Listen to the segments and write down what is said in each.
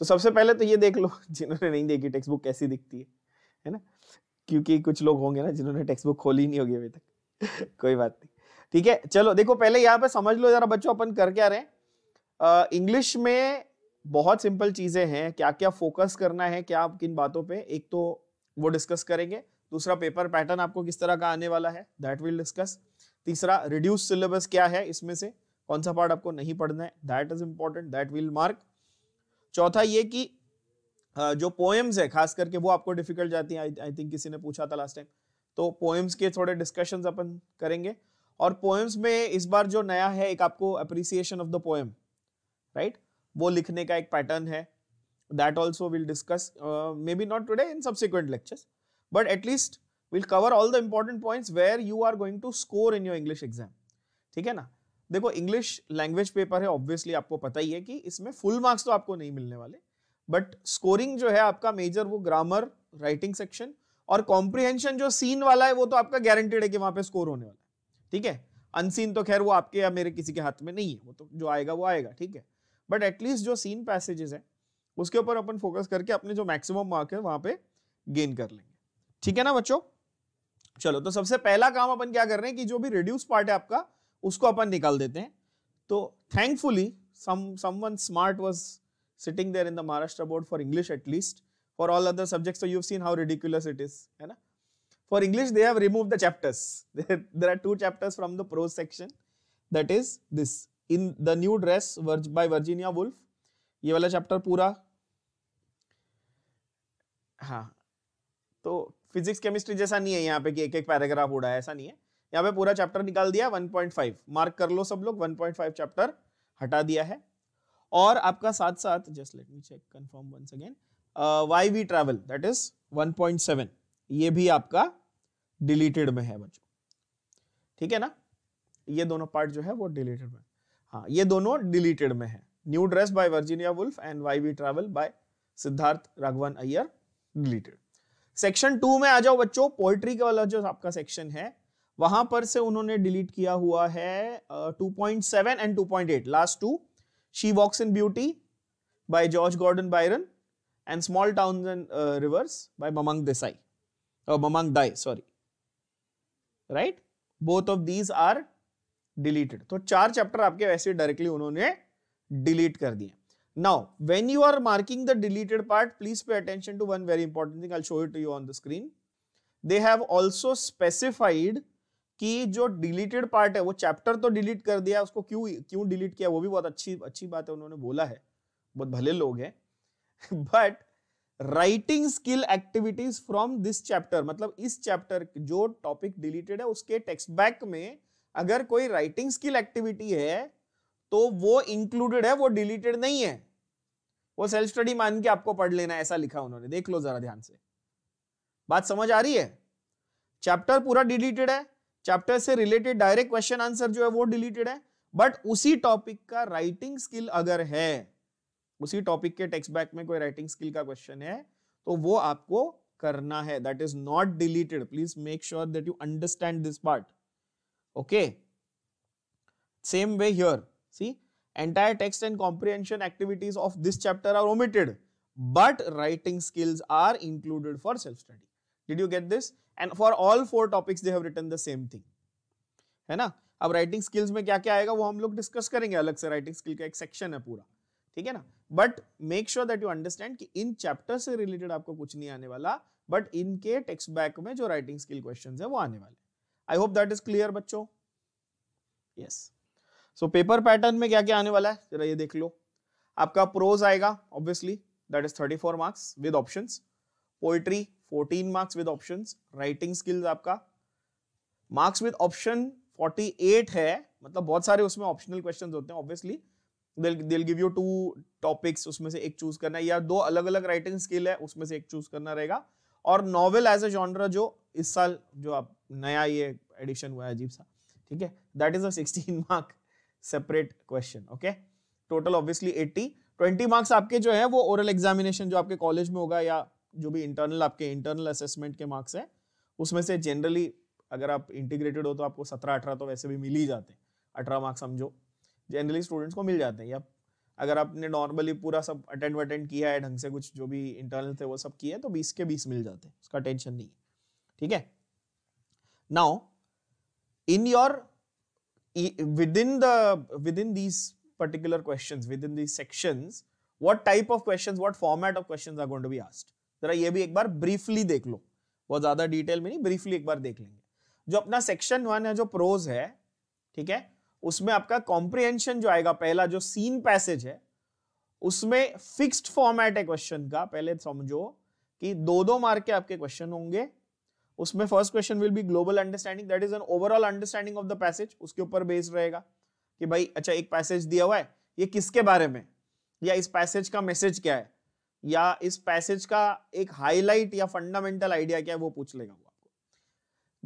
तो सबसे पहले तो ये देख लो जिन्होंने नहीं देखी टेक्स्ट बुक कैसी दिखती है है ना क्योंकि कुछ लोग होंगे ना जिन्होंने टेक्स्ट बुक खोली नहीं होगी अभी तक कोई बात नहीं ठीक है चलो देखो पहले यहाँ पे समझ लो जरा बच्चों अपन कर क्या रहे हैं इंग्लिश में बहुत सिंपल चीजें हैं क्या क्या फोकस करना है क्या आप किन बातों पे एक तो वो डिस्कस करेंगे दूसरा पेपर पैटर्न आपको किस तरह का आने वाला है दैट विल डिस्कस तीसरा रिड्यूस सिलेबस क्या है इसमें से कौन सा पार्ट आपको नहीं पढ़ना है that is important that will mark चौथा ये कि जो पोएम्स है खास करके वो आपको डिफिकल्ट जाती है आई थिंक किसी ने पूछा था लास्ट टाइम तो पोएम्स के थोड़े डिस्कशन अपन करेंगे और पोएम्स में इस बार जो नया है एक आपको appreciation of the poem write वो लिखने का एक पैटर्न है that also will discuss maybe not today in subsequent lectures but at least will cover all the important points where you are going to score in your English exam ठीक है ना देखो English language paper है obviously आपको पता ही है कि इसमें फुल मार्क्स तो आपको नहीं मिलने वाले बट स्कोरिंग जो है आपका मेजर वो ग्रामर राइटिंग सेक्शन और कॉम्प्रिहेंशन जो सीन वाला है वो तो आपका गारंटेड है कि वहां पे स्कोर होने वाला है ठीक है अनसीन तो खैर वो आपके या मेरे किसी के हाथ में नहीं है वो तो जो आएगा वो आएगा ठीक है बट एटलीस्ट जो सीन पैसेजेस है उसके ऊपर अपन फोकस करके अपने जो मैक्सिमम मार्क है वहां पे गेन कर लेंगे ठीक है ना बच्चों चलो तो सबसे पहला काम अपन क्या कर रहे हैं कि जो भी रिड्यूस पार्ट है आपका उसको अपन निकाल देते हैं तो thankfully someone smart was sitting there in the Maharashtra board for English at least for all other subjects you have seen how ridiculous it is है ना for English they have remove the chapters there are two chapters from the prose section that is this in the new dress by Virginia Woolf ये वाला chapter पूरा हाँ तो physics chemistry जैसा नहीं है यहाँ पे कि एक एक पैराग्राफ उड़ा है ऐसा नहीं है यहाँ पे पूरा चैप्टर निकाल दिया 1.5 मार्क कर लो सब लोग 1.5 चैप्टर हटा दिया है और आपका साथ साथ just let me check confirm once again why we travel that is 1.7 ये भी आपका डिलीटेड में है बच्चों ठीक है ना ये दोनों पार्ट जो है वो डिलीटेड में हाँ ये दोनों डिलीटेड में है new dress by Virginia Woolf and why we travel by Siddharth Raghavan Iyer deleted section two में आ जाओ बच्चों पोएट्री का वाला जो आपका सेक्शन है वहां पर से उन्होंने डिलीट किया हुआ है two point seven and two point eight last two she walks in beauty by George Gordon Byron and small town and rivers by Mamang Desai Mamang Dai sorry right both of these are deleted तो चार chapter आपके वैसे directly उन्होंने delete कर दिए now when you are marking the deleted part please pay attention to one very important thing I show it to you on the screen they have also specified कि जो deleted part है वो chapter तो delete कर दिया उसको क्यों क्यों डिलीट किया वो भी बहुत अच्छी अच्छी बात है उन्होंने बोला है बहुत भले लोग हैं but writing skill activities from this chapter मतलब इस चैप्टर जो टॉपिक डिलीटेड है उसके टेक्स्ट बैक में अगर कोई राइटिंग स्किल एक्टिविटी है तो वो इंक्लूडेड है वो डिलीटेड नहीं है वो सेल्फ स्टडी मान के आपको पढ़ लेना ऐसा लिखा उन्होंने देख लो जरा ध्यान से बात समझ आ रही है चैप्टर पूरा डिलीटेड है चैप्टर से रिलेटेड डायरेक्ट क्वेश्चन आंसर जो है वो डिलीटेड है बट उसी टॉपिक का राइटिंग स्किल अगर है उसी टॉपिक के टेक्स्ट बैक में कोई राइटिंग स्किल का क्वेश्चन है तो वो आपको करना है that is not deleted please make sure that you understand this part okay same way here see entire text and comprehension activities of this chapter are omitted but writing skills are included for self study did you get this and for all four topics they have written the same thing है ना अब writing skills में क्या क्या आएगा वो हम लोग डिस्कस करेंगे अलग से राइटिंग स्किल का एक सेक्शन है पूरा ठीक है ना but make sure that you understand कि इन चैप्टर से रिलेटेड आपको कुछ नहीं आने वाला बट इनके टेक्स्ट बैक में जो राइटिंग स्किल क्वेश्चन है वो आने वाले I hope that is clear बच्चों यस सो पेपर पैटर्न में क्या क्या आने वाला है जरा ये देख लो आपका प्रोज आएगा obviously that is 34 marks with option poetry fourteen marks with option writing skills आपका marks with option forty eight है मतलब बहुत सारे उसमें ऑप्शनल क्वेश्चन होते हैं ऑब्वियसली दिल गिव यू टू टॉपिक्स उसमें से एक चूज करना या दो अलग अलग राइटिंग स्किल है उसमें से एक चूज करना रहेगा और नॉवेल एज ए जॉनर जो इस साल जो आप नया ये एडिशन हुआ है अजीब सा ठीक है that is sixteen mark separate question okay total obviously eighty twenty marks आपके जो है वो ओरल एग्जामिनेशन जो आपके कॉलेज में होगा या जो भी इंटरनल आपके इंटरनल असेसमेंट के मार्क्स हैं उसमें से जनरली अगर आप इंटीग्रेटेड हो तो आपको सत्रह अठारह तो वैसे भी मिल ही जाते हैं अठारह मार्क्स समझो जनरली स्टूडेंट्स को मिल जाते हैं या अगर आपने नॉर्मली पूरा सब अटेंड वटेंड किया है ढंग से कुछ जो भी इंटरनल थे वो सब किए तो बीस के बीस मिल जाते हैं उसका टेंशन नहीं है ठीक है now in your with in the with in these particular question with in these section what type of question what format of question are going to be asked जरा ये भी एक बार ब्रीफली देख लो बहुत ज्यादा डिटेल में नहीं ब्रीफली एक बार देख लेंगे जो अपना सेक्शन वन है जो प्रोज है ठीक है उसमें आपका कॉम्प्रिहेंशन जो आएगा पहला जो सीन पैसेज है उसमें फिक्स्ड फॉर्मेट है क्वेश्चन का पहले समझो कि दो दो मार्क के आपके क्वेश्चन होंगे उसमें first question will be global understanding that is an overall understanding of the passage उसके ऊपर बेस्ड रहेगा कि भाई अच्छा एक पैसेज दिया हुआ है ये किसके बारे में या इस पैसेज का मैसेज क्या है या इस पैसेज का एक हाईलाइट या फंडामेंटल आइडिया क्या है वो पूछ लेगा वो आपको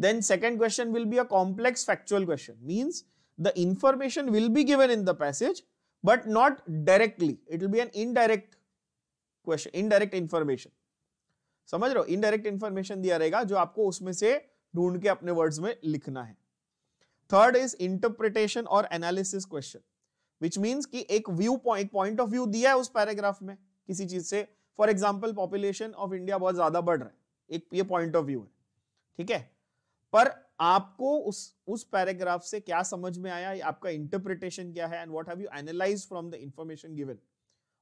then second question will be a complex factual question means the information will be given in the passage but not directly it will be an indirect question indirect information समझ रहे हो इनडायरेक्ट इंफॉर्मेशन दिया रहेगा जो आपको उसमें से ढूंढ के अपने वर्ड्स में लिखना है थर्ड इज इंटरप्रिटेशन और एनालिसिस क्वेश्चन विच मीन्स कि एक view point point of view दिया है उस पैराग्राफ में किसी चीज से for example population of India बहुत ज्यादा बढ़ रहा है एक ये पॉइंट ऑफ व्यू है ठीक है पर आपको उस उस पैराग्राफ से क्या समझ में आया आपका इंटरप्रिटेशन क्या है and what have you analyse from the information given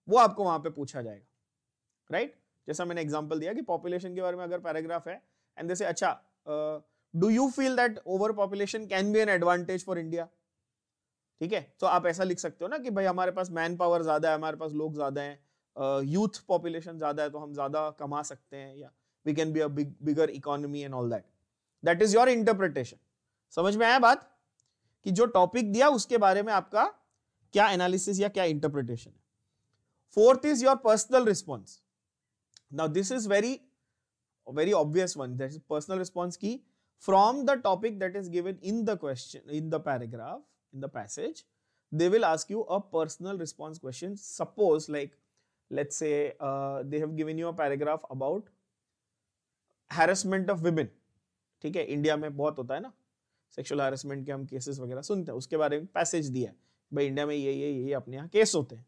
वो आपको वहां पे पूछा जाएगा राइट right? जैसा मैंने एग्जांपल दिया कि पॉपुलेशन के बारे में अगर पैराग्राफ है एंड जैसे अच्छा do you feel that over population can be an advantage for India ठीक है तो आप ऐसा लिख सकते हो ना कि भाई हमारे पास मैन पावर ज्यादा है हमारे पास लोग ज्यादा है यूथ पॉपुलेशन ज़्यादा है तो हम ज़्यादा कमा सकते हैं या we can be a bigger economy and all that that is your interpretation समझ में आया बात कि जो टॉपिक दिया उसके बारे में आपका क्या एनालिसिस या क्या इंटरप्रिटेशन है fourth is your personal response now this is very very obvious one that is personal response की from the topic that is given in the question in the paragraph in the passage they will ask you a personal response question suppose like let's say uh, they have given you a paragraph about harassment of women ठीक है India में बहुत होता है ना sexual harassment के हम cases वगैरह सुनते हैं उसके बारे में पैसेज दिया है भाई इंडिया में ये ये ये अपने यहाँ केस होते हैं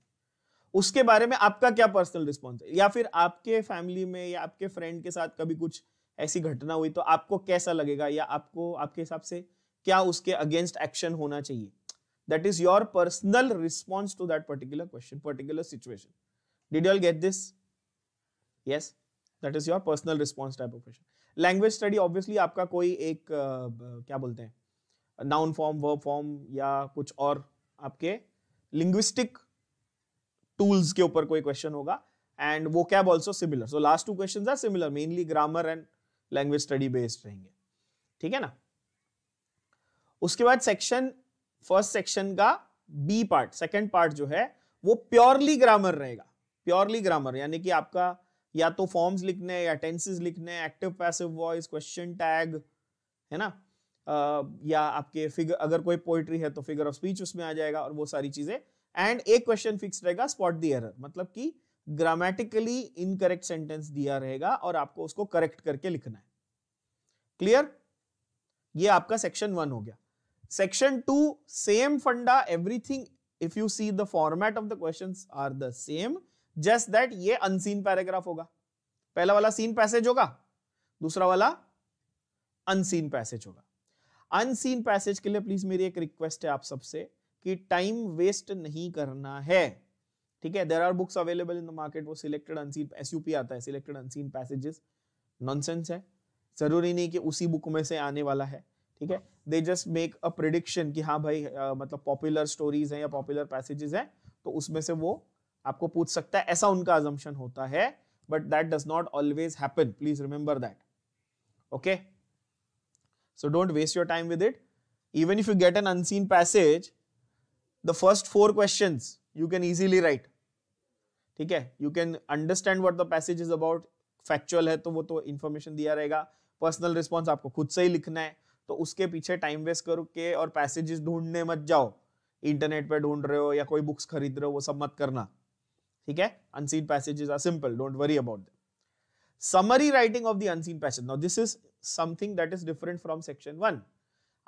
उसके बारे में आपका क्या पर्सनल रिस्पॉन्स है या फिर आपके फैमिली में या आपके फ्रेंड के साथ कभी कुछ ऐसी घटना हुई तो आपको कैसा लगेगा या आपको आपके हिसाब से क्या उसके अगेंस्ट एक्शन होना चाहिए that is your personal response to that particular question particular situation Did you all get this? Yes, that is your personal response type of question. Language study obviously आपका कोई एक uh, क्या बोलते हैं noun form verb form या कुछ और आपके लिंग्विस्टिक टूल्स के ऊपर कोई क्वेश्चन होगा एंड वो कैब also similar so last two question are similar mainly grammar and language study based रहेंगे ठीक है ना उसके बाद सेक्शन फर्स्ट सेक्शन का बी पार्ट सेकेंड पार्ट जो है वो प्योरली ग्रामर रहेगा प्योरली ग्रामर यानी कि आपका या तो फॉर्म्स लिखने या टेंसेस लिखने active passive voice question tag है ना uh, या आपके फिगर अगर कोई पोइट्री है तो फिगर ऑफ स्पीच उसमें आ जाएगा और वो सारी चीजें एंड एक क्वेश्चन फिक्स रहेगा स्पॉट दी एरर मतलब कि ग्रामेटिकली इनकरेक्ट सेंटेंस दिया रहेगा और आपको उसको करेक्ट करके लिखना है क्लियर ये आपका सेक्शन वन हो गया section two same funda everything if you see the format of the questions are the same just that ये अनसीन पैराग्राफ होगा पहला वाला सीन पैसेज होगा दूसरा वाला अनसीन पैसेज होगा अनसीन पैसेज के लिए प्लीज मेरी एक रिक्वेस्ट है आप सबसे कि टाइम वेस्ट नहीं करना है ठीक है there are books available in the market वो सिलेक्टेड अनसीन एसयूपी आता है सिलेक्टेड अनसीन पैसेजेस नॉनसेंस है जरूरी नहीं कि उसी बुक में से आने वाला है ठीक है they just make a prediction कि हाँ भाई आ, मतलब पॉपुलर स्टोरीज हैं या पॉपुलर पैसेजेस हैं तो उसमें से वो आपको पूछ सकता है ऐसा उनका अजम्पन होता है but that does not always happen please remember that okay so don't waste your time with it even if you get an unseen passage the first four question you can easily write ठीक है you can understand what the passage is about factual है तो वो तो information दिया रहेगा personal response आपको खुद से ही लिखना है तो उसके पीछे टाइम वेस्ट करो के और पैसेजेस ढूंढने मत जाओ इंटरनेट पे ढूंढ रहे हो या कोई बुक्स खरीद रहे हो वो सब मत करना ठीक है unseen passages are simple don't worry about them summary writing of the unseen passage now this is something that is different from section 1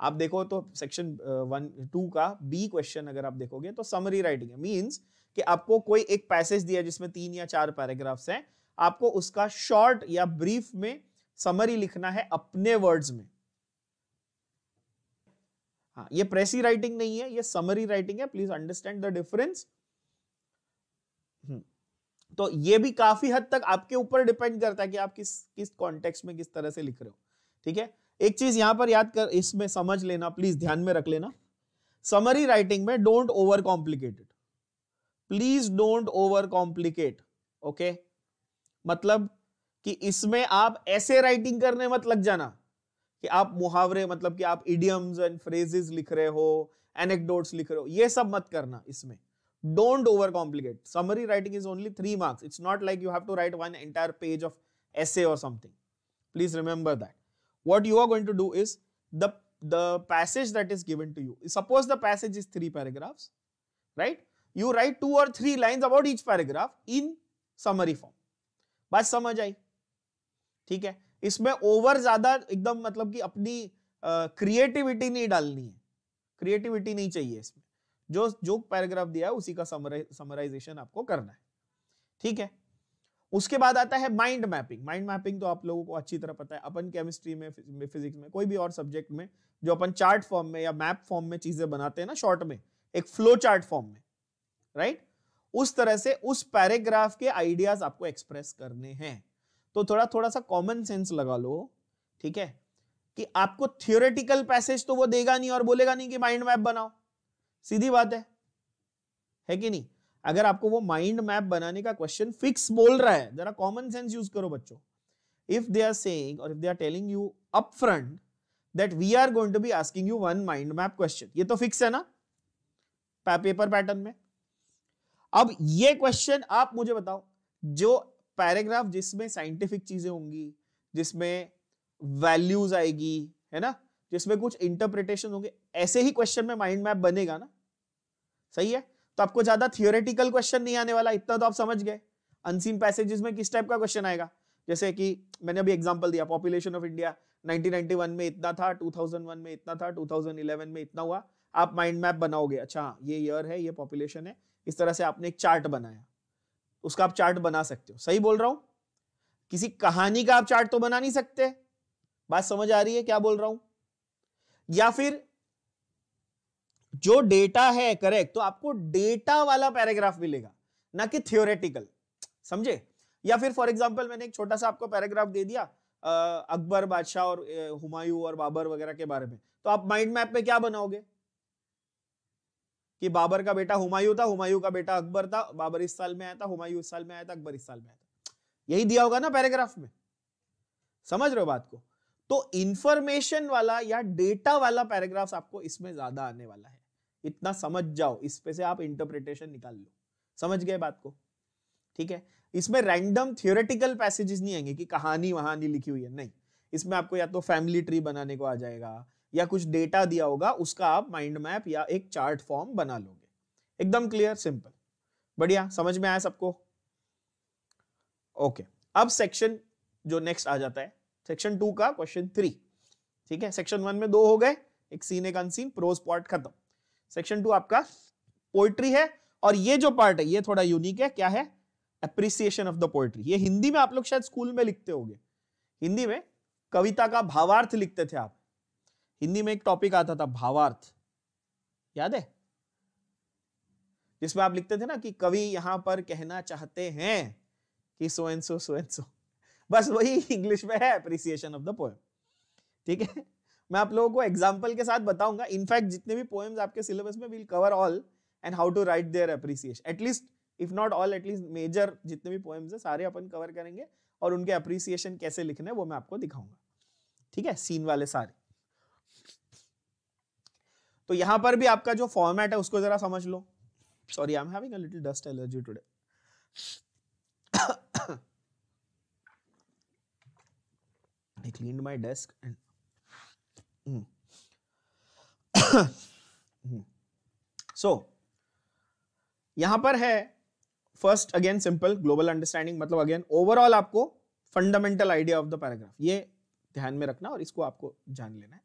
आप देखो तो सेक्शन वन टू का बी क्वेश्चन अगर आप देखोगे तो समरी राइटिंग है मींस कि आपको कोई एक पैसेज दिया जिसमें तीन या चार पैराग्राफ्स हैं आपको उसका शॉर्ट या ब्रीफ में समरी लिखना है अपने वर्ड्स में हाँ ये प्रेसी राइटिंग नहीं है ये समरी राइटिंग है please understand the difference hmm. तो ये भी काफी हद तक आपके ऊपर डिपेंड करता है कि आप किस किस कॉन्टेक्स्ट में किस तरह से लिख रहे हो ठीक है एक चीज यहां पर याद कर इसमें समझ लेना प्लीज ध्यान में रख लेना समरी राइटिंग में don't over complicated please don't over complicate okay मतलब कि इसमें आप ऐसे राइटिंग करने मत लग जाना कि आप मुहावरे मतलब कि आप इडियम्स एंड फ्रेजेस लिख रहे हो एनेक्डोट्स लिख रहे हो ये सब मत करना इसमें Don't overcomplicate. Summary writing is only three marks. It's not like you have to write one entire page of essay or something. Please remember that. What you are going to do is the, the passage that is given to you. Suppose the passage is three paragraphs, right? You write two or three lines about each paragraph in summary form. But समझ आई ठीक है इसमें over ज्यादा एकदम मतलब कि अपनी creativity नहीं डालनी है क्रिएटिविटी नहीं चाहिए इसमें जो जो पैराग्राफ दिया है उसी का समराइजेशन आपको करना है ठीक है उसके बाद आता है माइंड मैपिंग माइंड मैपिंग तो आप लोगों को अच्छी तरह पता है अपन केमिस्ट्री में फिजिक्स में कोई भी और सब्जेक्ट में जो अपन चार्ट फॉर्म में या मैप फॉर्म में चीजें बनाते हैं ना शॉर्ट में एक फ्लो चार्ट फॉर्म में राइट उस तरह से उस पैराग्राफ के आइडियाज आपको एक्सप्रेस करने हैं तो थोड़ा थोड़ा सा कॉमन सेंस लगा लो ठीक है कि आपको थियोरेटिकल पैसेज तो वो देगा नहीं और बोलेगा नहीं कि माइंड मैप बनाओ सीधी बात है है कि नहीं अगर आपको वो माइंड मैप बनाने का क्वेश्चन फिक्स बोल रहा है जरा कॉमन सेंस यूज करो बच्चों इफ दे आर सेइंग और if they are telling you up front that we are going to be asking you one mind map question ये तो फिक्स है ना पेपर पैटर्न में अब ये क्वेश्चन आप मुझे बताओ जो पैराग्राफ जिसमें साइंटिफिक चीजें होंगी जिसमें वैल्यूज आएगी है ना जिसमें कुछ इंटरप्रिटेशन होंगे ऐसे ही क्वेश्चन में माइंड मैप बनेगा ना सही है तो आपको ज्यादा थियोरेटिकल क्वेश्चन नहीं आने वाला इतना तो आप समझ गए अनसीन पैसेजेस में किस टाइप का क्वेश्चन आएगा जैसे कि मैंने अभी एग्जांपल दिया पॉपुलेशन ऑफ इंडिया 1991 में इतना था 2001 में इतना था 2011 में इतना हुआ आप माइंड मैप बनाओगे अच्छा ये ईयर है ये पॉपुलेशन है इस तरह से आपने एक चार्ट बनाया उसका आप चार्ट बना सकते हो सही बोल रहा हूं किसी कहानी का आप चार्ट तो बना नहीं सकते बात समझ आ रही है क्या बोल रहा हूं या फिर जो डेटा है करेक्ट तो आपको डेटा वाला पैराग्राफ मिलेगा ना कि थियोरेटिकल समझे या फिर फॉर एग्जाम्पल मैंने एक छोटा सा आपको पैराग्राफ दे दिया अकबर बादशाह और हुमायूं और बाबर वगैरह के बारे में तो आप माइंड मैप में क्या बनाओगे कि बाबर का बेटा हुमायूं था हुमायूं का बेटा अकबर था बाबर इस साल में आया था हुमायूं इस साल में आया था अकबर इस साल में आया था यही दिया होगा ना पैराग्राफ में समझ रहे हो बात को तो इंफॉर्मेशन वाला या डेटा वाला पैराग्राफ आपको इसमें ज्यादा आने वाला है इतना समझ जाओ इस पे से आप इंटरप्रिटेशन निकाल लो समझ गए बात को ठीक है इसमें रैंडम थियोरेटिकल पैसेजेस नहीं आएंगे कि कहानी वहानी लिखी हुई है नहीं इसमें आपको या तो फैमिली ट्री बनाने को आ जाएगा या कुछ डेटा दिया होगा उसका आप माइंड मैप या एक चार्ट फॉर्म बना लोगे एकदम क्लियर सिंपल बढ़िया समझ में आया सबको ओके अब सेक्शन जो नेक्स्ट आ जाता है सेक्शन टू का क्वेश्चन थ्री ठीक है सेक्शन वन में दो हो गए एक सीन एक अनसीन प्रोज पॉट खत्म सेक्शन टू आपका पोइट्री है और ये जो पार्ट है ये थोड़ा यूनिक है क्या है अप्रिसिएशन ऑफ द पोइट्री ये हिंदी में आप लोग शायद स्कूल में लिखते हो हिंदी में कविता का भावार्थ लिखते थे आप हिंदी में एक टॉपिक आता था भावार्थ याद है जिसमें आप लिखते थे ना कि कवि यहां पर कहना चाहते हैं कि सो एन सो सो एन सो बस वही इंग्लिश में है अप्रिसिएशन ऑफ द पोएम ठीक है मैं आप लोगों को एग्जाम्पल के साथ बताऊंगा इनफैक्ट जितने भी पोएम्स आपके सिलेबस में will cover all and how to write their appreciation at least if not all at least major जितने भी पोएम्स है सारे अपन कवर करेंगे और उनके अप्रिसिएशन कैसे लिखने वो मैं आपको दिखाऊंगा ठीक है सीन वाले सारे तो यहां पर भी आपका जो फॉर्मेट है उसको जरा समझ लो sorry I am having a little dust allergy today I cleaned my desk and so mm. mm. यहां पर है first again simple global understanding मतलब अगेन ओवरऑल आपको fundamental idea of the paragraph ये ध्यान में रखना और इसको आपको जान लेना है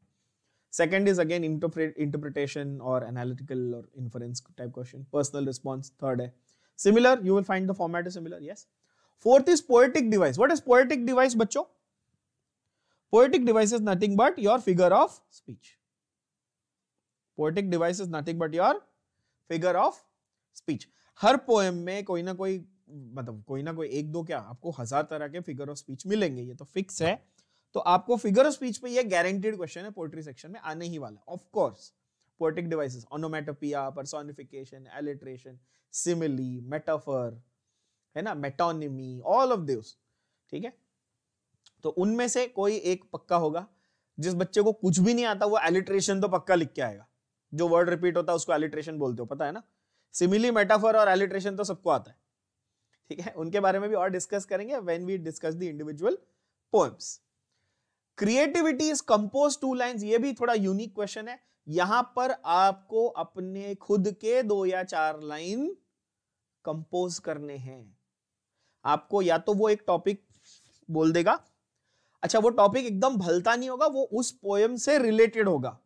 सेकेंड इज अगेन इंटरप्रिटेशन और एनालिटिकल और influence type question personal response third है similar you will find the format is similar yes fourth is poetic device what is poetic device बच्चों Poetic device is nothing but your figure of speech. Poetic device is nothing but your figure of speech. हर poem में कोई ना कोई मतलब कोई ना कोई एक दो क्या आपको हजार तरह के फिगर ऑफ स्पीच मिलेंगे ये तो फिक्स है तो आपको फिगर ऑफ स्पीच पे ये गारंटीड क्वेश्चन है पोएट्री सेक्शन में आने ही वाला of course poetic devices onomatopoeia personification alliteration simile metaphor है ना मेटोनिमी ऑल ऑफ दिस ठीक है तो उनमें से कोई एक पक्का होगा जिस बच्चे को कुछ भी नहीं आता वो एलिट्रेशन तो पक्का लिख के आएगा जो वर्ड रिपीट होता है उसको एलिट्रेशन बोलते हो पता है ना सिमिली मेटाफर और एलिट्रेशन तो सबको आता है ठीक है उनके बारे में भी और डिस्कस करेंगे when we discuss the individual poems creativity is compose two lines ये भी थोड़ा यूनिक क्वेश्चन है यहां पर आपको अपने खुद के दो या चार लाइन कंपोज करने हैं आपको या तो वो एक टॉपिक बोल देगा अच्छा वो टॉपिक एकदम भलता नहीं होगा वो उस पोएम से रिलेटेड होगा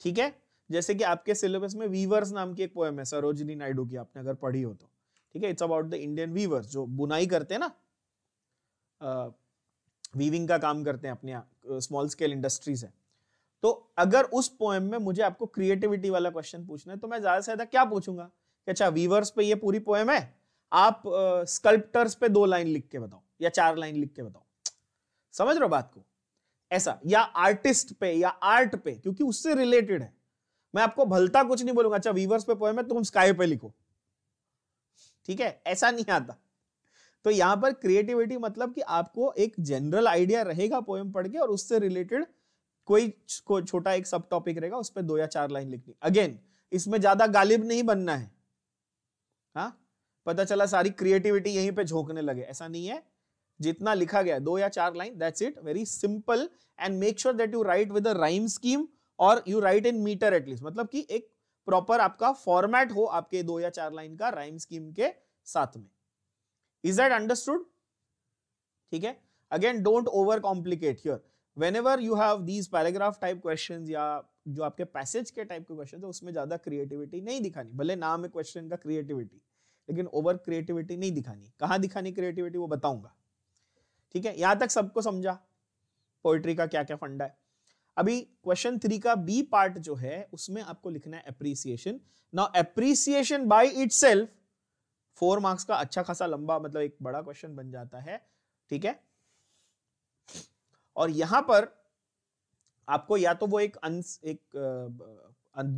ठीक है जैसे कि आपके सिलेबस में वीवर्स नाम की एक पोएम है सरोजनी नायडू की आपने अगर पढ़ी हो तो ठीक है it's about the Indian weavers जो बुनाई करते हैं ना वीविंग का काम करते हैं अपने स्मॉल स्केल इंडस्ट्रीज है तो अगर उस पोएम में मुझे आपको क्रिएटिविटी वाला क्वेश्चन पूछना है तो मैं ज्यादा से ज्यादा क्या पूछूंगा कि अच्छा वीवर्स पे ये पूरी पोएम है आप स्कल्प्टर्स uh, पे दो लाइन लिख के बताओ या चार लाइन लिख के बताओ समझ रहे हो बात को ऐसा या आर्टिस्ट पे या आर्ट पे क्योंकि उससे रिलेटेड है मैं आपको भलता कुछ नहीं बोलूंगा अच्छा वीवर्स पे पोएम है तुम स्काई पे लिखो ठीक है ऐसा नहीं आता तो यहां पर क्रिएटिविटी मतलब कि आपको एक जनरल आइडिया रहेगा पोएम पढ़ के और उससे रिलेटेड कोई को छोटा एक सब टॉपिक रहेगा उस पर दो या चार लाइन लिखनी अगेन इसमें ज्यादा गालिब नहीं बनना है हा? पता चला सारी क्रिएटिविटी यहीं पे झोंकने लगे ऐसा नहीं है जितना लिखा गया दो या चार line that's it very simple and make sure that you write with rhyme scheme और you write in meter at least मतलब कि एक प्रॉपर आपका फॉर्मेट हो आपके दो या चार लाइन का राइम स्कीम के साथ में इज दैट अंडरस्टूड ठीक है again don't over complicate here whenever you have these paragraph type question या जो आपके पैसेज के टाइप के क्वेश्चन है उसमें ज्यादा क्रिएटिविटी नहीं दिखानी भले नाम है क्वेश्चन का क्रिएटिविटी लेकिन ओवर क्रिएटिविटी नहीं दिखानी कहाँ दिखानी क्रिएटिविटी वो बताऊंगा ठीक है यहां तक सबको समझा पोइट्री का क्या क्या फंडा है अभी क्वेश्चन थ्री का बी पार्ट जो है उसमें आपको लिखना है appreciation now appreciation by itself four marks का अच्छा खासा लंबा मतलब एक बड़ा क्वेश्चन बन जाता है ठीक है और यहां पर आपको या तो वो एक अंस एक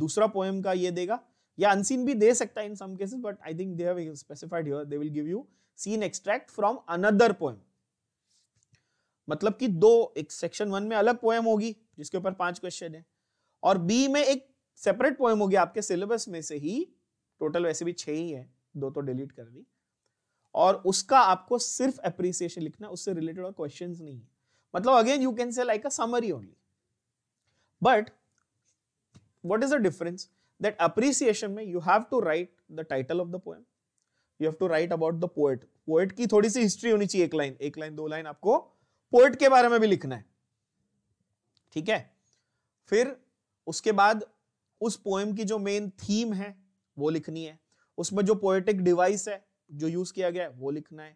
दूसरा पोएम का ये देगा या अनसीन भी दे सकता है in some cases but I think they have specified here they will give you seen extract from another poem मतलब कि दो एक सेक्शन वन में अलग पोएम होगी जिसके ऊपर पांच क्वेश्चन है और बी में एक सेपरेट पोएम होगी आपके सिलेबस में से ही टोटल वैसे भी छह ही है दो तो डिलीट कर दी और उसका आपको सिर्फ अप्रिसिएशन लिखना उससे रिलेटेड और क्वेश्चन नहीं है मतलब again you can say like a summary only but what is the difference that appreciation में you have to write the title of the poem you have to write about the poet poet की थोड़ी सी history होनी चाहिए एक line एक line दो line आपको poet के बारे में भी लिखना है ठीक है फिर उसके बाद उस पोएम की जो मेन थीम है वो लिखनी है उसमें जो पोएटिक डिवाइस है जो यूज किया गया है वो लिखना है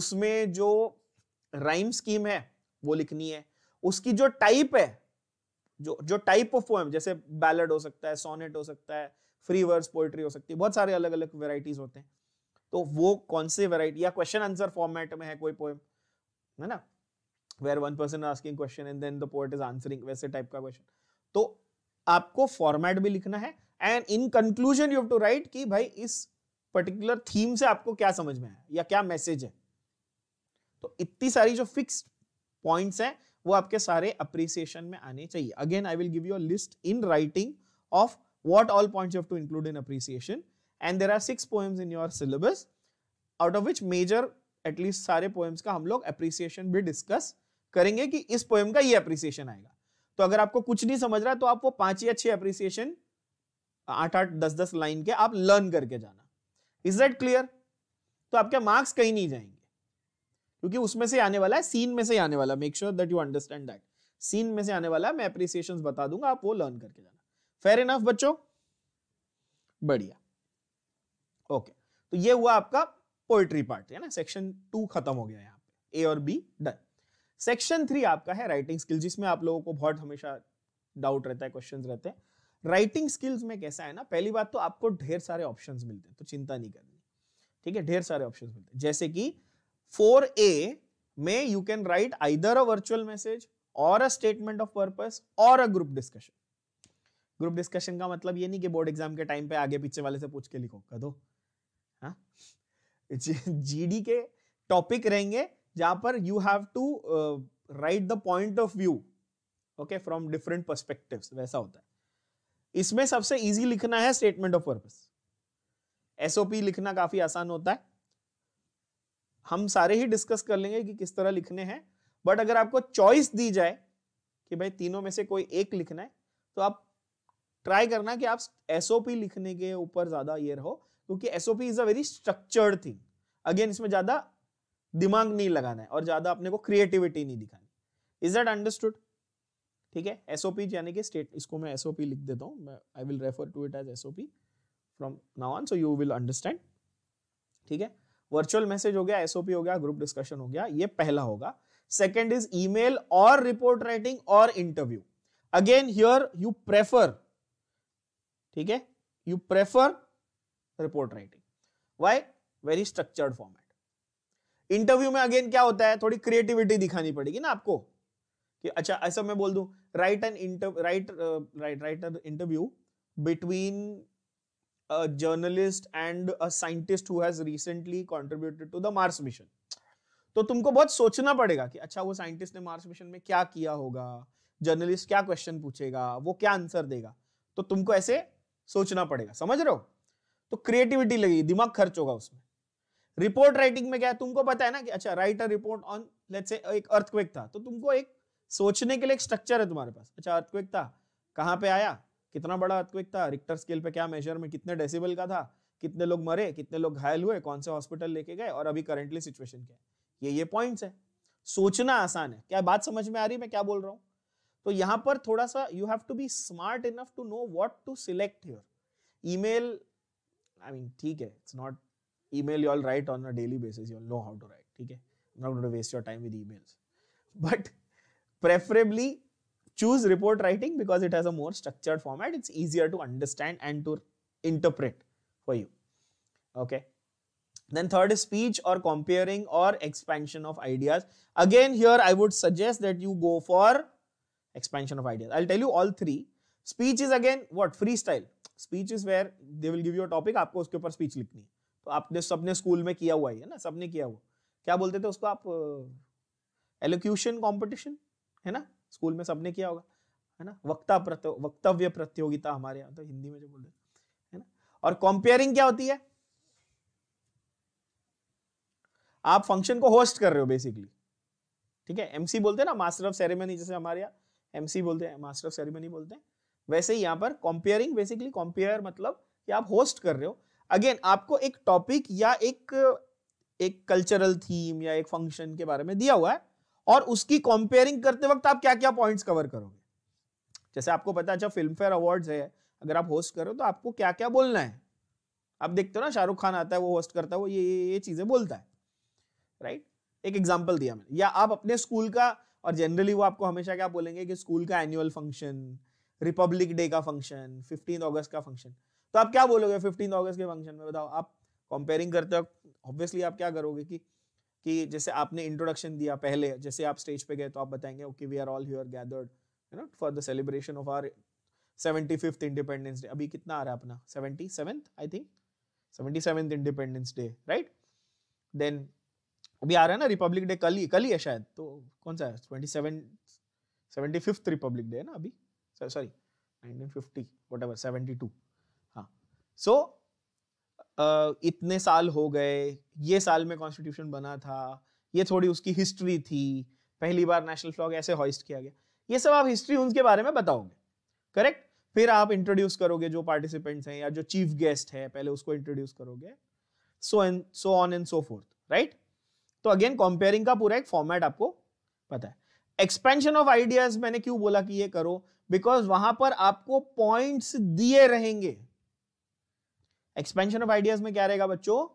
उसमें जो राइम स्कीम है वो लिखनी है उसकी जो टाइप है जो जो टाइप ऑफ पोएम जैसे बैलड हो सकता है सोनेट हो सकता है फ्री वर्स पोएट्री हो सकती है बहुत सारे अलग अलग वेराइटीज होते हैं तो वो कौन से वेराइटी या क्वेश्चन आंसर फॉर्मेट में है कोई पोएम है ना where one person asking question and then the poet is answering वैसे type का question तो आपको format भी लिखना है and in conclusion you have to write कि भाई इस पर्टिकुलर थीम से आपको क्या समझ में आया या क्या मैसेज है तो इतनी सारी जो फिक्स्ड पॉइंट्स हैं वो आपके सारे अप्रिसिएशन में आने चाहिए again I will give you a list in writing of what all points you have to include in appreciation and there are six poems in your syllabus out of which major at least सारे poems का हम लोग appreciation भी discuss करेंगे कि इस poem का ये अप्रिसिएशन आएगा तो अगर आपको कुछ नहीं समझ रहा तो आप वो पांच या छह अप्रिसिएशन आठ आठ दस दस लाइन के आप लर्न करके जाना इज दट क्लियर तो आपके मार्क्स कहीं नहीं जाएंगे क्योंकि उसमें से आने वाला है सीन में से आने वाला make sure that you understand that seen में से आने वाला है मैं अप्रिसिएशन बता दूंगा आप वो लर्न करके जाना फेयर इनफ बच्चों बढ़िया ओके okay. तो ये हुआ आपका पोएट्री पार्ट है ना सेक्शन टू खत्म हो गया यहाँ पे ए और बी डन सेक्शन थ्री आपका है राइटिंग स्किल जिसमें आप लोगों को बहुत हमेशा डाउट रहता है क्वेश्चन रहते हैं राइटिंग स्किल्स में कैसा है ना पहली बात तो आपको ढेर सारे ऑप्शन मिलते हैं तो चिंता नहीं करनी ठीक है ढेर सारे ऑप्शन मिलते हैं जैसे कि फोर ए में you can write either a virtual message और अ स्टेटमेंट ऑफ पर्पस और a group discussion group discussion का मतलब ये नहीं कि बोर्ड एग्जाम के टाइम पे आगे पीछे वाले से पूछ के लिखो कर दो जीडी के टॉपिक रहेंगे जहां पर you have to write the point of view okay from different perspective वैसा होता है इसमें सबसे ईजी लिखना है स्टेटमेंट ऑफ पर्पस एसओपी लिखना काफी आसान होता है हम सारे ही डिस्कस कर लेंगे कि किस तरह लिखने हैं बट अगर आपको चॉइस दी जाए कि भाई तीनों में से कोई एक लिखना है तो आप ट्राई करना कि आप एसओपी लिखने के ऊपर ज्यादा ये रहो क्योंकि SOP is a very structured thing again इसमें ज्यादा दिमाग नहीं लगाना है और ज्यादा अपने को क्रिएटिविटी नहीं दिखानी इज दैट अंडरस्टूड ठीक है एसओपी यानी कि स्टेट इसको मैं एसओपी लिख देता हूँ I will refer to it as SOP from now on so you will understand ठीक है वर्चुअल मैसेज हो गया एसओपी हो गया ग्रुप डिस्कशन हो गया ये पहला होगा सेकेंड इज मेल और रिपोर्ट राइटिंग और interview again here you prefer ठीक है you prefer report writing why very structured format interview में अगेन क्या होता है थोड़ी क्रिएटिविटी दिखानी पड़ेगी ना आपको कि अच्छा ऐसा मैं बोल दू write an inter write write write an interview between a journalist and a scientist who has recently contributed to the Mars mission. तो तुमको बहुत सोचना पड़ेगा कि अच्छा वो साइंटिस्ट ने मार्स मिशन में क्या किया होगा जर्नलिस्ट क्या क्वेश्चन पूछेगा वो क्या आंसर देगा तो तुमको ऐसे सोचना पड़ेगा समझ रहे हो तो क्रिएटिविटी लगेगी दिमाग खर्च होगा उसमें रिपोर्ट राइटिंग में क्या तुमको पता है ना कि अच्छा write a report on let's say एक अर्थक्वेक था तो तुमको एक सोचने के लिए एक स्ट्रक्चर है तुम्हारे पास अच्छा अर्थक्वेक था कहाँ पे आया कितना बड़ा अर्थक्वेक था रिक्टर स्केल पे क्या मेजर में कितने डेसिबल का था कितने लोग मरे कितने लोग घायल हुए कौन से हॉस्पिटल लेके गए और अभी करेंटली सिचुएशन क्या है ये ये पॉइंट्स है सोचना आसान है क्या बात समझ में आ रही है मैं क्या बोल रहा हूँ तो यहाँ पर थोड़ा सा you have to be smart enough to know what to select your email I mean ठीक है it's not email you all write on a daily basis you all know how to write okay i'm not going to waste your time with emails but preferably choose report writing because it has a more structured format it's easier to understand and to interpret for you okay then third is speech or comparing or expansion of ideas again here i would suggest that you go for expansion of ideas i'll tell you all three speech is again what freestyle speech is where they will give you a topic aapko uske upar speech likhni hai तो आपने सबने school में किया हुआ ही है ना सबने किया हुआ क्या बोलते थे उसको आप एलोक्यूशन कॉम्पिटिशन है ना स्कूल में सबने किया होगा है ना वक्ता प्रत्यो, वक्तव्य प्रतियोगिता हमारे यहाँ तो हिंदी में जो बोलते हैं है ना और कॉम्पेयरिंग क्या होती है आप फंक्शन को होस्ट कर रहे हो बेसिकली ठीक है एमसी बोलते हैं ना मास्टर ऑफ सेरेमनी जैसे हमारे यहाँ एमसी बोलते हैं मास्टर ऑफ सेरेमनी बोलते हैं वैसे ही यहाँ पर कॉम्पेयरिंग बेसिकली कॉम्पेयर मतलब कि आप होस्ट कर रहे हो अगेन आपको एक टॉपिक या एक एक कल्चरल थीम या एक फंक्शन के बारे में दिया हुआ है और उसकी कंपेयरिंग करते वक्त आप क्या क्या पॉइंट्स कवर करोगे जैसे आपको पता है अच्छा फिल्म फेयर अवार्ड है अगर आप होस्ट करो तो आपको क्या क्या बोलना है आप देखते हो ना शाहरुख खान आता है वो होस्ट करता है वो ये ये, ये चीजें बोलता है राइट एक एग्जाम्पल दिया मैंने या आप अपने स्कूल का और जनरली वो आपको हमेशा क्या बोलेंगे कि स्कूल का एनुअल फंक्शन रिपब्लिक डे का फंक्शन फिफ्टीन अगस्त का फंक्शन तो आप क्या बोलोगे फिफ्टीन ऑगस्ट के फंक्शन में बताओ आप कंपेयरिंग करते हो ऑब्वियसली आप क्या करोगे कि कि जैसे आपने इंट्रोडक्शन दिया पहले जैसे आप स्टेज पे गए तो आप बताएंगे okay we are all here gathered you know for the celebration of our seventy fifth independence day अभी कितना आ रहा है अपना seventy seventh I think seventy seventh independence day right then अभी आ रहा है ना रिपब्लिक डे कल ही कल ही है शायद तो कौन सा है twenty seven seventy fifth republic day है ना अभी sorry nineteen fifty whatever seventy two so so, इतने साल हो गए ये साल में कॉन्स्टिट्यूशन बना था ये थोड़ी उसकी हिस्ट्री थी पहली बार नेशनल फ्लॉग ऐसे हॉइस्ट किया गया ये सब आप हिस्ट्री उनके बारे में बताओगे करेक्ट फिर आप इंट्रोड्यूस करोगे जो पार्टिसिपेंट्स हैं या जो चीफ गेस्ट है पहले उसको इंट्रोड्यूस करोगे so and so on and so forth right तो अगेन कंपेयरिंग का पूरा एक फॉर्मेट आपको पता है एक्सपेंशन ऑफ आइडियाज मैंने क्यों बोला कि ये करो बिकॉज वहां पर आपको पॉइंट्स दिए रहेंगे एक्सपेंशन ऑफ आइडियाज में क्या रहेगा बच्चों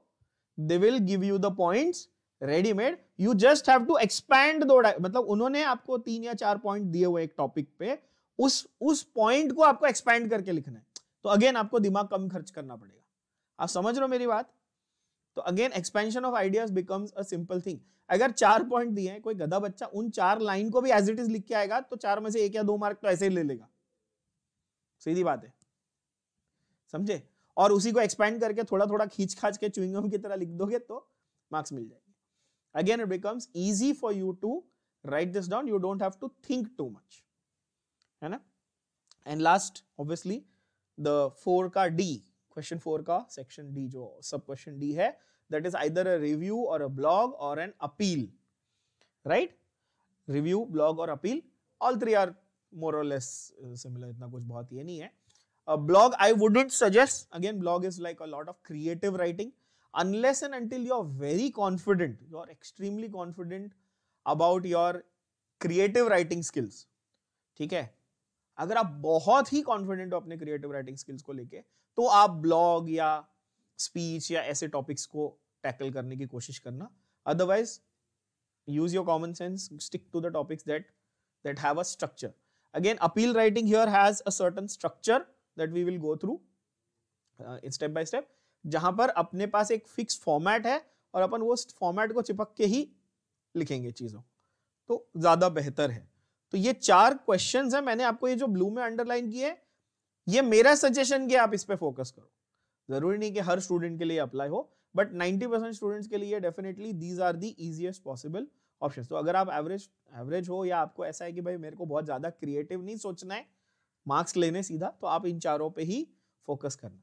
they will give you the point readymade you just have to expand दो मतलब उन्होंने आपको तीन या चार पॉइंट दिए हुए एक टॉपिक पे उस उस पॉइंट को आपको एक्सपैंड करके लिखना है तो अगेन आपको दिमाग कम खर्च करना पड़ेगा आप समझ रहे हो मेरी बात तो again expansion of ideas becomes a simple thing अगर चार पॉइंट दिए हैं कोई गधा बच्चा उन चार लाइन को भी एज इट इज लिख के आएगा तो चार में से एक या दो मार्क तो ऐसे ही ले लेगा सीधी बात है समझे और उसी को एक्सपेंड करके थोड़ा थोड़ा खींच खाच के चुईंगम की तरह लिख दोगे तो मार्क्स मिल जाएंगे again it becomes easy for you to write this down you don't have to think too much है ना and last obviously the four का डी क्वेश्चन फोर का सेक्शन डी जो सब क्वेश्चन डी है that is either a review और a blog और an appeal right review blog और appeal all three are more or less uh, similar itna kuch bahut ye nahi hai a blog i wouldn't suggest again blog is like a lot of creative writing unless and until you are very confident you are extremely confident about your creative writing skills theek hai अगर आप बहुत ही confident हो अपने creative writing skills को लेके तो आप blog या स्पीच या ऐसे टॉपिक्स को टैकल करने की कोशिश करना otherwise use your common sense stick to the topics that that have a structure again appeal writing here has a certain structure that we will go through step by step जहां पर अपने पास एक fix format है और अपन वो format को चिपक के ही लिखेंगे चीज़ों तो ज़्यादा बेहतर है तो ये चार क्वेश्चन है मैंने आपको ये जो ब्लू में अंडरलाइन किए ये मेरा सजेशन कि आप इस पर फोकस करो जरूरी नहीं कि हर स्टूडेंट के लिए अप्लाई हो बट 90 परसेंट स्टूडेंट्स के लिए definitely these are the easiest possible option तो अगर आप एवरेज एवरेज हो या आपको ऐसा है कि भाई मेरे को बहुत ज़्यादा क्रिएटिव नहीं सोचना है मार्क्स लेने सीधा तो आप इन चारों पे ही फोकस करना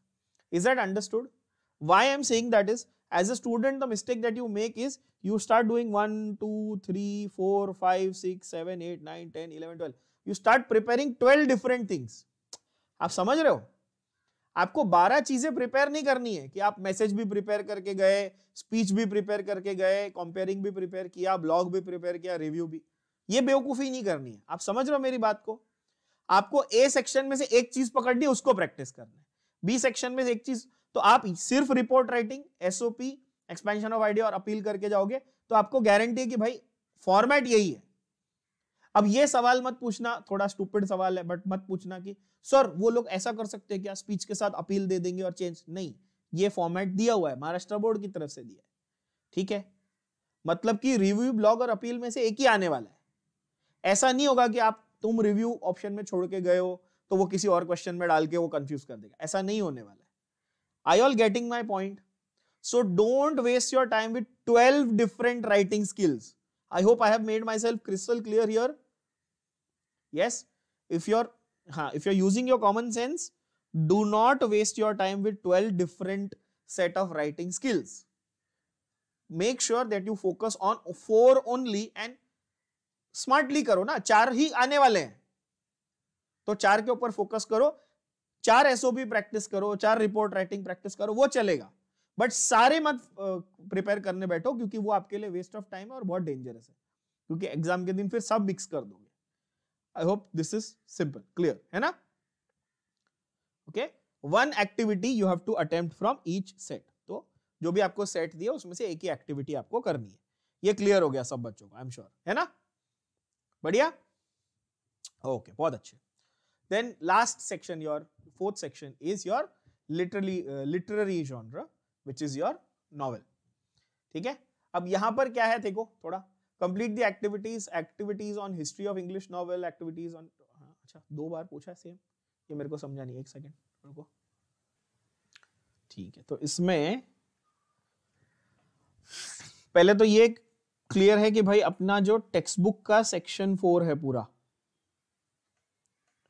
is that understood why I am saying that is as a student the mistake that you make is you start doing one two three four five six seven eight nine ten eleven twelve you start preparing twelve different things आप समझ रहे हो आपको बारह चीजें prepare नहीं करनी है कि आप मैसेज भी प्रिपेयर करके गए स्पीच भी प्रिपेयर करके गए कंपेयरिंग भी प्रिपेयर किया ब्लॉग भी प्रिपेयर किया रिव्यू भी ये बेवकूफ़ी नहीं करनी है आप समझ रहे हो मेरी बात को आपको ए सेक्शन में से एक चीज पकड़नी उसको प्रैक्टिस करना है बी सेक्शन में से एक चीज तो आप सिर्फ report writing SOP expansion of idea और अपील करके जाओगे तो आपको गारंटी है कि भाई फॉर्मेट यही है अब ये सवाल मत पूछना थोड़ा स्टूपिड सवाल है बट मत पूछना कि सर वो लोग ऐसा कर सकते हैं क्या स्पीच के साथ अपील दे देंगे और चेंज नहीं ये फॉर्मेट दिया हुआ है महाराष्ट्र बोर्ड की तरफ से दिया है ठीक है मतलब कि रिव्यू ब्लॉग और अपील में से एक ही आने वाला है ऐसा नहीं होगा कि आप तुम रिव्यू ऑप्शन में छोड़ के गए हो तो वो किसी और क्वेश्चन में डाल के वो कंफ्यूज कर देगा ऐसा नहीं होने वाला I all getting my point so don't waste your time with twelve different writing skills I hope I made myself crystal clear here yes if you're हाँ if you're using your common sense do not waste your time with twelve different set of writing skills make sure that you focus on four only and smartly करो ना चार ही आने वाले हैं तो चार के ऊपर फोकस करो चार एसओपी प्रैक्टिस करो चार रिपोर्ट राइटिंग प्रैक्टिस करो वो चलेगा बट सारे मत प्रिपेयर करने बैठो क्योंकि वो आपके लिए वेस्ट ऑफ टाइम है और बहुत डेंजरस है क्योंकि एग्जाम के दिन फिर सब मिक्स कर दोगे I hope this is simple clear है ना okay one activity you have to attempt from each set तो जो भी आपको सेट दिया उसमें से एक ही एक्टिविटी आपको करनी है ये क्लियर हो गया सब बच्चों को आई एम श्योर है ना बढ़िया ओके बहुत अच्छे then last section your fourth section is your literally literary genre which is your novel ठीक है अब यहां पर क्या है देखो थोड़ा complete the activities activities on history of English novel activities on अच्छा दो बार पूछा है सेम ये मेरे को समझा नहीं एक सेकेंड रुको ठीक है तो इसमें पहले तो ये एक क्लियर है कि भाई अपना जो टेक्स्ट बुक का सेक्शन फोर है पूरा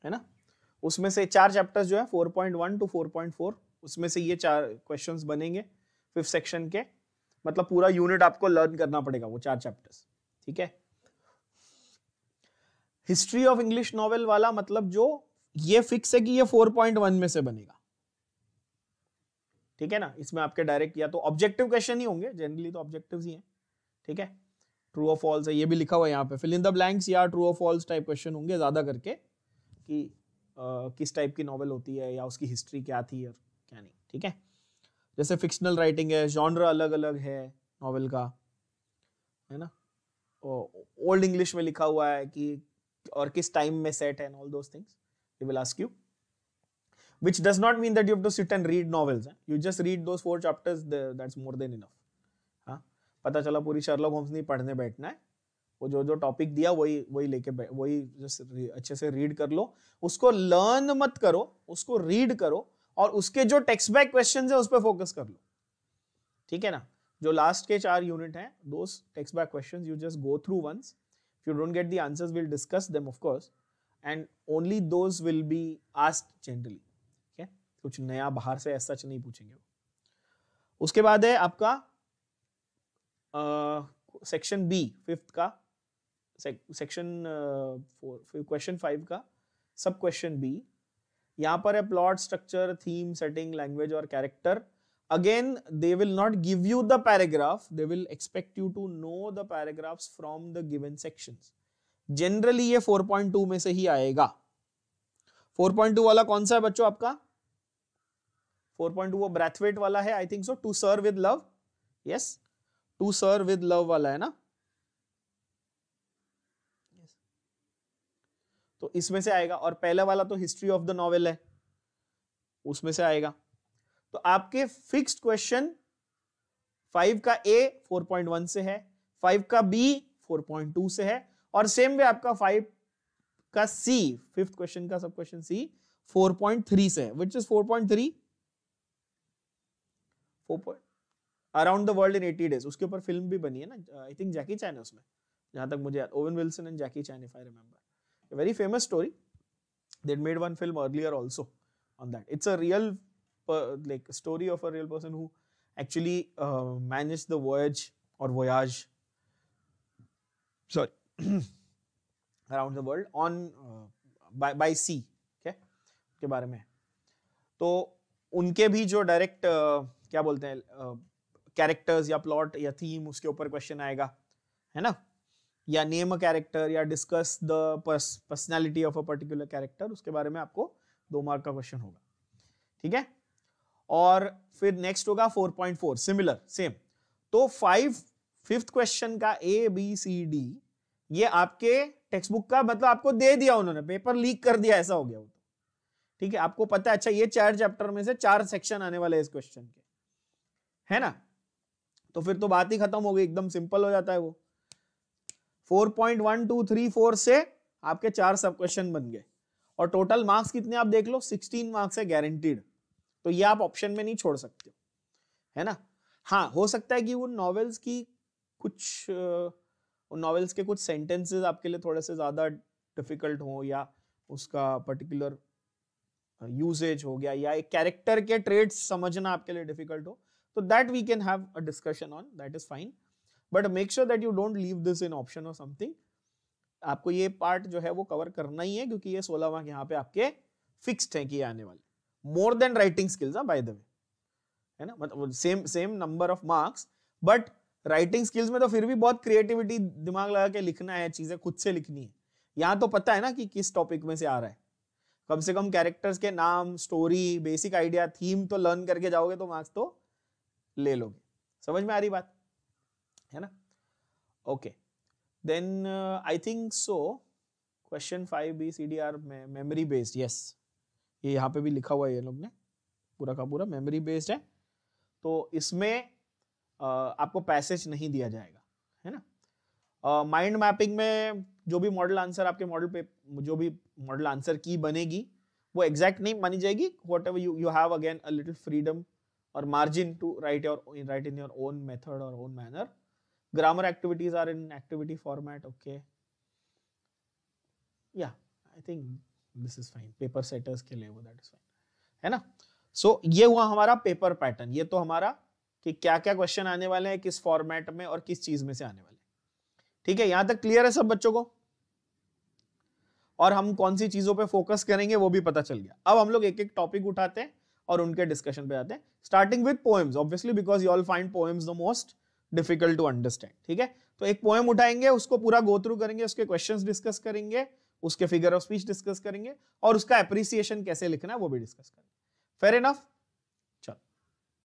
है ना उसमें से चार चैप्टर्स जो है 4.1 टू 4.4 उसमें से ये चार क्वेश्चंस बनेंगे फिफ्थ सेक्शन के मतलब पूरा यूनिट आपको लर्न करना पड़ेगा वो चार चैप्टर्स ठीक है हिस्ट्री ऑफ इंग्लिश नॉवेल वाला मतलब जो ये फिक्स है कि ये 4.1 में से बनेगा ठीक है ना इसमें आपके डायरेक्ट या तो ऑब्जेक्टिव क्वेश्चन ही होंगे जनरली तो ऑब्जेक्टिव ही हैं ठीक है ट्रू ऑफ फॉल्स है ये भी लिखा हुआ है यहाँ पे फिल इन द ब्लैंक्स या true of false type question होंगे ज़्यादा करके कि आ, किस टाइप की नॉवल होती है या उसकी हिस्ट्री क्या थी और क्या नहीं ठीक है जैसे फिक्शनल राइटिंग है जॉनर अलग अलग है नॉवल का है ना ओल्ड इंग्लिश में लिखा हुआ है कि और किस टाइम में सेट है all those things they will ask you which does not mean that you have to sit and read novels eh? you just read those four chapters that's more than पता चला पूरी Sherlock Holmes नहीं पढ़ने बैठना है वो जो जो टॉपिक दिया वही वही लेके वही अच्छे से रीड कर लो उसको लर्न मत करो उसको रीड करो और उसके जो टेक्स्ट बैक क्वेश्चन है उस पर फोकस कर लो ठीक है ना जो लास्ट के चार यूनिट हैं दो textbook question you just go through once if you don't get the answers we'll discuss them of course and only those will be asked generally okay kuch naya bahar se aisa nahi puchenge उसके बाद है आपका section B fifth का section four question five का sub question B यहाँ पर है plot structure theme setting language और character again they will not give you the paragraph they will expect you to know the paragraphs from the given sections generally ये 4.2 में से ही आएगा 4.2 वाला कौन सा है बच्चों आपका 4.2 वो ब्रैथवेट वाला है I think so to sir with love yes to sir with love वाला है ना yes. तो इसमें से आएगा और पहला वाला तो हिस्ट्री ऑफ द नॉवेल है उसमें से आएगा तो आपके फिक्स्ड क्वेश्चन फाइव का ए फोर पॉइंट वन से है फाइव का बी फोर पॉइंट टू से है और सेम वे आपका फाइव का सी फिफ्थ क्वेश्चन का sub question C four point three से है which is four point three four point around the world in eighty days उसके ऊपर फिल्म भी बनी है ना आई थिंक जैकी चैन है उसमें जहाँ तक मुझे Owen Wilson and Jackie Chan if I remember very famous story that made one film earlier also on that it's a real like story of a real person who actually manage the voyage और voyage sorry around the world on by sea के बारे में तो उनके भी जो direct uh, क्या बोलते हैं uh, कैरेक्टर्स या प्लॉट या थीम उसके ऊपर क्वेश्चन आएगा है ना या नेम अ कैरेक्टर या discuss the personality of a particular character उसके बारे में आपको दो मार्क का क्वेश्चन होगा ठीक है और फिर नेक्स्ट होगा 4.4 सिमिलर सेम तो फाइव फिफ्थ क्वेश्चन का ए बी सी डी ये आपके टेक्स्ट बुक का मतलब आपको दे दिया उन्होंने पेपर लीक कर दिया ऐसा हो गया वो तो। ठीक है आपको पता है अच्छा ये चार चैप्टर में से चार सेक्शन आने वाले इस क्वेश्चन के है ना तो फिर तो बात ही खत्म हो गई एकदम सिंपल हो जाता है वो 4.1234 से आपके चार सब क्वेश्चन बन गए और टोटल मार्क्स कितने आप देख लो 16 मार्क्स है गारंटीड तो ये आप ऑप्शन में नहीं छोड़ सकते है ना हाँ हो सकता है कि उन नॉवेल्स की कुछ उन नॉवेल्स के कुछ सेंटेंसेस आपके लिए थोड़े से ज़्यादा डिफिकल्ट हो या उसका पर्टिकुलर यूजेज हो गया या एक कैरेक्टर के ट्रेड्स समझना आपके लिए डिफिकल्ट हो So that we can have a discussion on that is fine. But make sure that you don't leave this in option or something. आपको ये पार्ट जो है वो कवर करना ही है क्योंकि ये सोलह मार्क यहाँ पे आपके फिक्स्ड हैं कि आने वाले more than writing skills by the way है ना मतलब same same number of marks but writing skills में तो फिर भी बहुत क्रिएटिविटी दिमाग लगा के लिखना है चीजें खुद से लिखनी है यहाँ तो पता है ना कि किस टॉपिक में से आ रहा है कम से कम कैरेक्टर्स के नाम स्टोरी बेसिक आइडिया थीम तो लर्न करके जाओगे तो मार्क्स तो ले लोगे समझ में आ रही बात है ना okay then I think so question five B C D are memory based yes ये यहाँ पे भी लिखा हुआ है ये लोग ने पूरा का पूरा मेमोरी बेस्ड है तो इसमें uh, आपको पैसेज नहीं दिया जाएगा है ना माइंड uh, मैपिंग में जो भी मॉडल आंसर आपके मॉडल पे जो भी मॉडल आंसर की बनेगी वो एग्जैक्ट नहीं मानी जाएगी whatever you you have again a little freedom or margin to write your write in your own method or own manner grammar activities are in activity format okay yeah i think this is fine paper setters के लिए वो that is fine है ना so, ये हुआ हमारा paper pattern ये तो हमारा कि क्या क्या question आने वाले हैं किस format में और किस चीज में से आने वाले हैं ठीक है यहां तक क्लियर है सब बच्चों को और हम कौन सी चीजों पे फोकस करेंगे वो भी पता चल गया अब हम लोग एक एक टॉपिक उठाते हैं और उनके डिस्कशन पे आते हैं starting with poems obviously because you all find poems the most difficult to understand ठीक है तो एक पोएम उठाएंगे उसको पूरा गो थ्रू करेंगे उसके क्वेश्चंस डिस्कस करेंगे उसके फिगर ऑफ स्पीच डिस्कस करेंगे और उसका अप्रिसिएशन कैसे लिखना है वो भी डिस्कस करेंगे फेयर इनफ